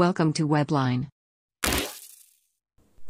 Welcome to Webline.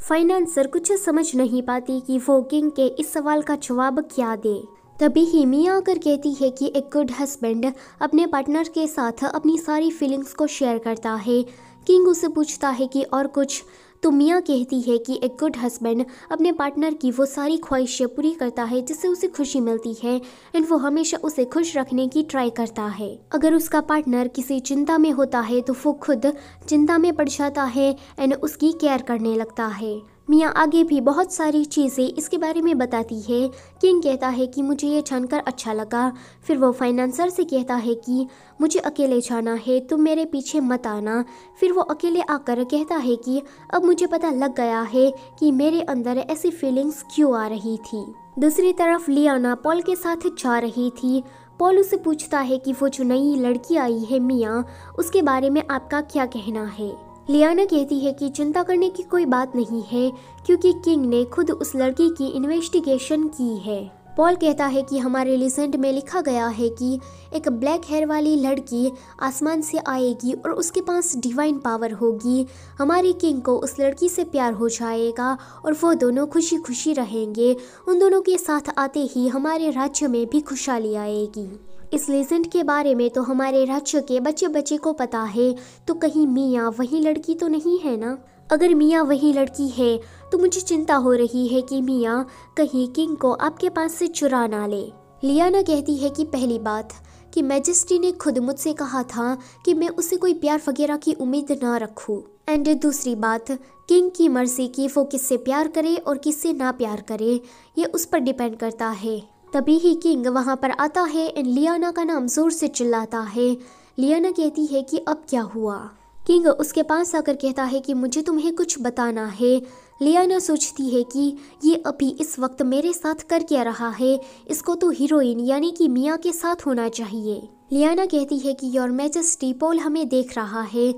Financer कुछ समझ नहीं पाती कि वो किंग के इस सवाल का जवाब क्या दे तभी ही मियाँ आकर कहती है कि एक गुड हस्बैंड अपने पार्टनर के साथ अपनी सारी फीलिंग्स को शेयर करता है किंग उसे पूछता है कि और कुछ तो मियाँ कहती है कि एक गुड हस्बैंड अपने पार्टनर की वो सारी ख्वाहिशें पूरी करता है जिससे उसे खुशी मिलती है एंड वो हमेशा उसे खुश रखने की ट्राई करता है अगर उसका पार्टनर किसी चिंता में होता है तो वो खुद चिंता में पड़ जाता है एंड उसकी केयर करने लगता है मियाँ आगे भी बहुत सारी चीज़ें इसके बारे में बताती है किंग कहता है कि मुझे ये जानकर अच्छा लगा फिर वो फाइनेंसर से कहता है कि मुझे अकेले जाना है तुम मेरे पीछे मत आना फिर वो अकेले आकर कहता है कि अब मुझे पता लग गया है कि मेरे अंदर ऐसी फीलिंग्स क्यों आ रही थी दूसरी तरफ लियाना पॉल के साथ जा रही थी पॉल उसे पूछता है कि वो जो नई लड़की आई है मियाँ उसके बारे में आपका क्या कहना है लियाना कहती है कि चिंता करने की कोई बात नहीं है क्योंकि किंग ने खुद उस लड़की की इन्वेस्टिगेशन की है पॉल कहता है कि हमारे लिजेंड में लिखा गया है कि एक ब्लैक हेयर वाली लड़की आसमान से आएगी और उसके पास डिवाइन पावर होगी हमारे किंग को उस लड़की से प्यार हो जाएगा और वो दोनों खुशी खुशी रहेंगे उन दोनों के साथ आते ही हमारे राज्य में भी खुशहाली आएगी इस लेजेंड के बारे में तो हमारे राज्य के बच्चे बच्चे को पता है तो कहीं मियाँ वही लड़की तो नहीं है ना अगर मियाँ वही लड़की है तो मुझे चिंता हो रही है कि मियाँ कहीं किंग को आपके पास से चुरा ना ले लियाना कहती है कि पहली बात कि मैजेस्टी ने खुद मुझसे कहा था कि मैं उसे कोई प्यार वगैरह की उम्मीद ना रखूं एंड दूसरी बात किंग की मर्जी की वो किससे प्यार करे और किससे ना प्यार करे ये उस पर डिपेंड करता है तभी ही किंग वहाँ पर आता है एंड लियाना का नाम जोर से चिल्लाता है लियाना कहती है कि अब क्या हुआ किंग उसके पास आकर कहता है कि मुझे तुम्हें कुछ बताना है लियाना सोचती है कि ये अभी इस वक्त मेरे साथ कर क्या रहा है इसको तो हीरोइन यानी कि मियाँ के साथ होना चाहिए लियाना कहती है कि योर मैजेस्टी पोल हमें देख रहा है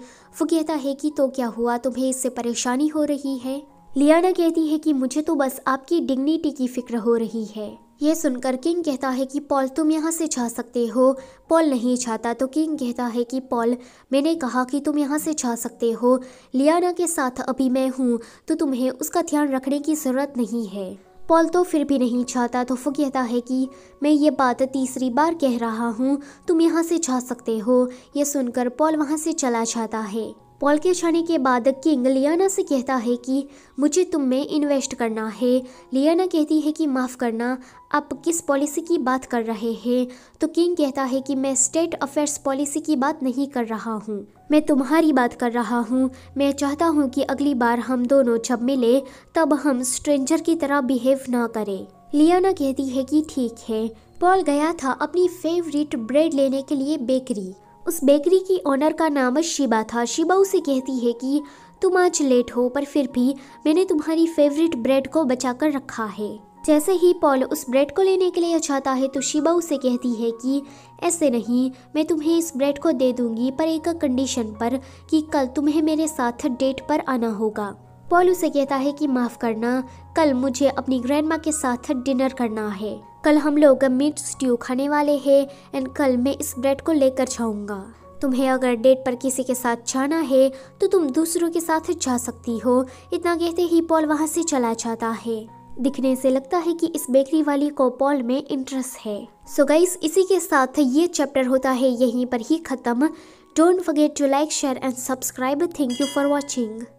वो कहता है कि तो क्या हुआ तुम्हें इससे परेशानी हो रही है लियाना कहती है कि मुझे तो बस आपकी डिग्निटी की फिक्र हो रही है ये सुनकर किंग कहता है कि पॉल तुम यहाँ से जा सकते हो पॉल नहीं चाहता तो किंग कहता है कि पॉल मैंने कहा कि तुम यहाँ से जा सकते हो लियाना के साथ अभी मैं हूँ तो तुम्हें उसका ध्यान रखने की ज़रूरत नहीं है पॉल तो फिर भी नहीं चाहता तो वो कहता है कि मैं ये बात तीसरी बार कह रहा हूँ तुम यहाँ से जा सकते हो ये सुनकर पॉल वहाँ से चला जाता है पॉल के जाने के बाद किंग लियाना से कहता है कि मुझे तुम में इन्वेस्ट करना है लियाना कहती है कि माफ़ करना आप किस पॉलिसी की बात कर रहे हैं तो किंग कहता है कि मैं स्टेट अफेयर्स पॉलिसी की बात नहीं कर रहा हूँ मैं तुम्हारी बात कर रहा हूँ मैं चाहता हूँ कि अगली बार हम दोनों जब मिले तब हम स्ट्रेंजर की तरह बिहेव ना करें लियाना कहती है कि ठीक है पॉल गया था अपनी फेवरेट ब्रेड लेने के लिए बेकरी उस बेकरी की ओनर का नाम शिबा था शिबा उसे कहती है कि तुम आज लेट हो पर फिर भी मैंने तुम्हारी फेवरेट ब्रेड को बचा कर रखा है जैसे ही पॉल उस ब्रेड को लेने के लिए जाता है तो शिबा उसे कहती है कि ऐसे नहीं मैं तुम्हें इस ब्रेड को दे दूंगी पर एक कंडीशन पर कि कल तुम्हें मेरे साथ डेट पर आना होगा पॉल उसे कहता है कि माफ़ करना कल मुझे अपनी ग्रैंडमा के साथ डिनर करना है कल हम लोग मीट स्ट्यू खाने वाले हैं एंड कल मैं इस ब्रेड को लेकर जाऊँगा तुम्हें अगर डेट पर किसी के साथ जाना है तो तुम दूसरों के साथ जा सकती हो इतना कहते ही पॉल वहाँ से चला जाता है दिखने से लगता है कि इस बेकरी वाली को पॉल में इंटरेस्ट है सो so गाइस इसी के साथ ये चैप्टर होता है यहीं पर ही ख़त्म don't forget to like share and subscribe thank you for watching